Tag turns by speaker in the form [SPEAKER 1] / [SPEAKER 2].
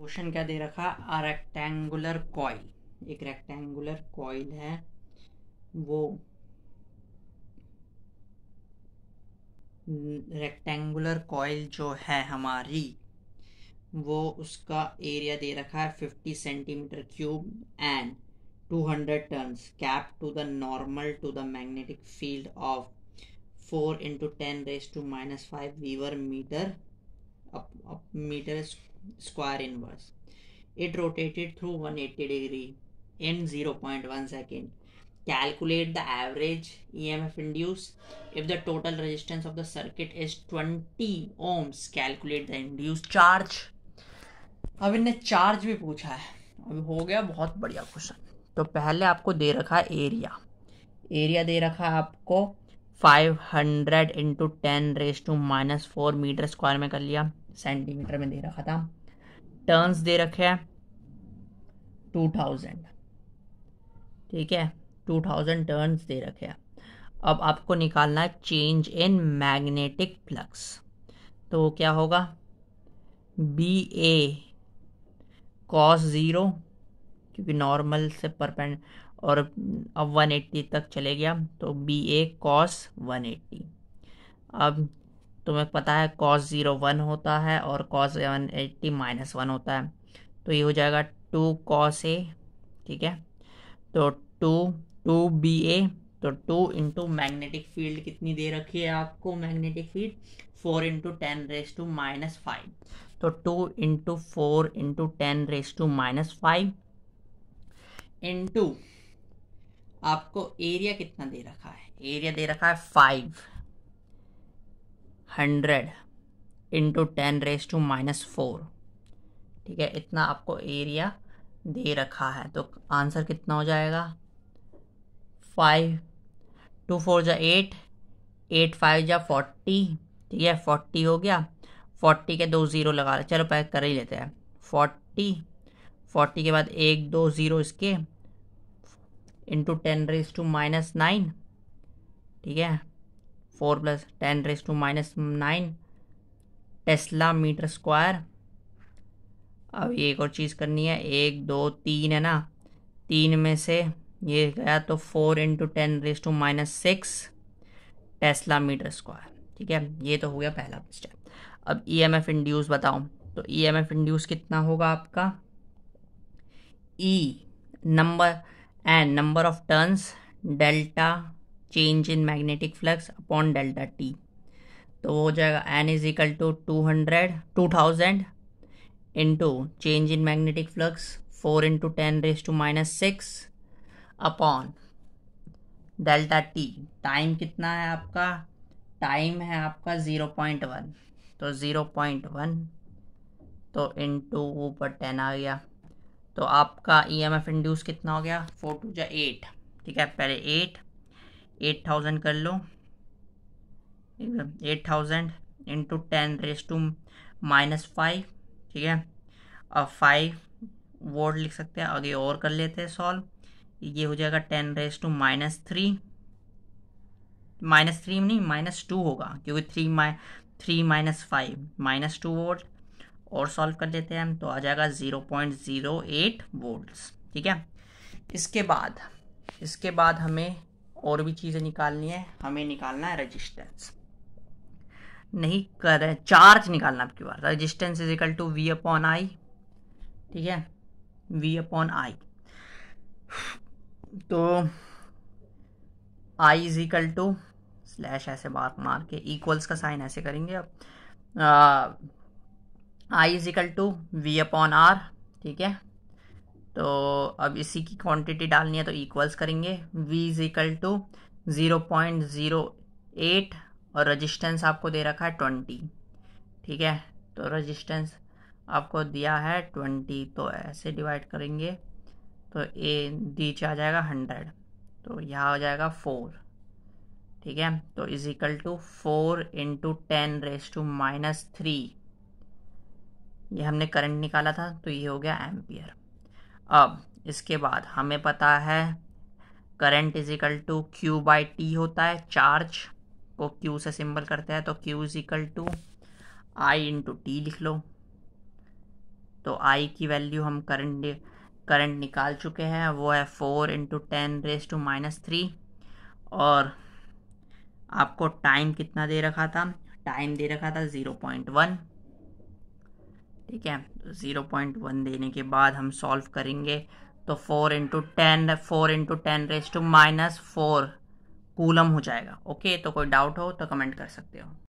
[SPEAKER 1] Question क्या दे रखा है रेक्टेंगुलर कॉइल एक रेक्टेंगुलर कॉइल है वो रेक्टेंगुलर कॉइल जो है हमारी वो उसका एरिया दे रखा है fifty centimetre cube and two hundred turns kept to the normal to the magnetic field of four into ten raise to minus five weber metre metre square inverse. It rotated through 180 degree in 0.1 second. Calculate the average EMF induced. If the total resistance of the circuit is 20 ohms, calculate the induced charge. अब इनने charge भी पूछा है अब हो गया बहुत बढ़िया क्वेश्चन तो पहले आपको दे रखा है एरिया एरिया दे रखा है आपको 500 hundred into ten raise to minus four metre square में कर लिया सेंटीमीटर में दे रखा था टर्न्स दे रखे हैं टू थाउजेंड ठीक है टू थाउजेंड टर्न्स दे रखे हैं अब आपको निकालना है चेंज इन मैग्नेटिक फ्लक्स तो क्या होगा बी ए कॉस ज़ीरो क्योंकि नॉर्मल से परपेंड और अब 180 तक चले गया तो बी ए कॉस 180 अब तुम्हें पता है कॉस ज़ीरो वन होता है और cos one eighty minus one होता है तो ये हो जाएगा टू कॉस ए ठीक है तो टू टू बी ए तो टू इंटू मैग्नेटिक फील्ड कितनी दे रखी है आपको magnetic field four into ten raise to minus five तो two into four into ten raise to minus five into आपको एरिया कितना दे रखा है एरिया दे रखा है five hundred into ten raise to minus four ठीक है इतना आपको एरिया दे रखा है तो आंसर कितना हो जाएगा फाइव टू फोर जा एट एट फाइव जा फोर्टी ठीक है फोर्टी हो गया फोर्टी के दो ज़ीरो लगा चलो पैक कर ही लेते हैं फोर्टी फोर्टी के बाद एक दो ज़ीरो इसके into ten raise to minus nine ठीक है four plus ten raise to minus nine tesla metre square अब ये एक और चीज़ करनी है एक दो तीन है ना तीन में से ये गया तो four into ten raise to minus six tesla metre square ठीक है ये तो हो गया पहला स्टेप अब ई एम एफ इंड्यूस बताओ तो ई एम एफ इंड्यूस कितना होगा आपका E number and number of turns delta change in magnetic flux upon delta T तो हो जाएगा N is equal to two hundred two thousand into change in magnetic flux four into ten raise to minus six upon delta T time कितना है आपका time है आपका zero point one तो zero point one तो into ऊपर ten आ गया तो आपका ई एम एफ इंड्यूस कितना हो गया फोर टू जो एट ठीक है पहले एट एट थाउजेंड कर लो eight thousand into ten raise to minus five ठीक है अब फाइव वर्ड लिख सकते हैं आगे और कर लेते हैं सॉल्व ये हो जाएगा ten raise to minus three minus three नहीं माइनस टू होगा क्योंकि थ्री माइ three minus five minus two volt और सॉल्व कर लेते हैं हम तो आ जाएगा zero point zero eight volt ठीक है इसके बाद इसके बाद हमें और भी चीज़ें निकालनी है हमें निकालना है रजिस्टेंस नहीं कर रहे चार्ज निकालना आपकी बार resistance is equal to V upon I ठीक है वी अपॉन आई तो I is equal to slash ऐसे बार मार के इक्वल्स का साइन ऐसे करेंगे अब I is equal to V upon R ठीक है तो अब इसी की क्वांटिटी डालनी है तो इक्वल्स करेंगे v is equal to zero point zero eight और रजिस्टेंस आपको दे रखा है ट्वेंटी ठीक है तो रजिस्टेंस आपको दिया है ट्वेंटी तो ऐसे डिवाइड करेंगे तो ए नीचे आ जाएगा हंड्रेड तो यह हो जाएगा फोर ठीक है तो is equal to four into ten raise to minus three ये हमने करंट निकाला था तो ये हो गया एम्पियर अब इसके बाद हमें पता है current is equal to Q by T होता है चार्ज को क्यू से सिंबल करते हैं तो Q is equal to I into T लिख लो तो आई की वैल्यू हम करंट करंट निकाल चुके हैं वो है four into ten raise to minus three और आपको टाइम कितना दे रखा था टाइम दे रखा था ज़ीरो पॉइंट वन ठीक है ज़ीरो पॉइंट वन देने के बाद हम सॉल्व करेंगे तो four into ten four into ten raise to minus four coulomb हो जाएगा ओके तो कोई डाउट हो तो कमेंट कर सकते हो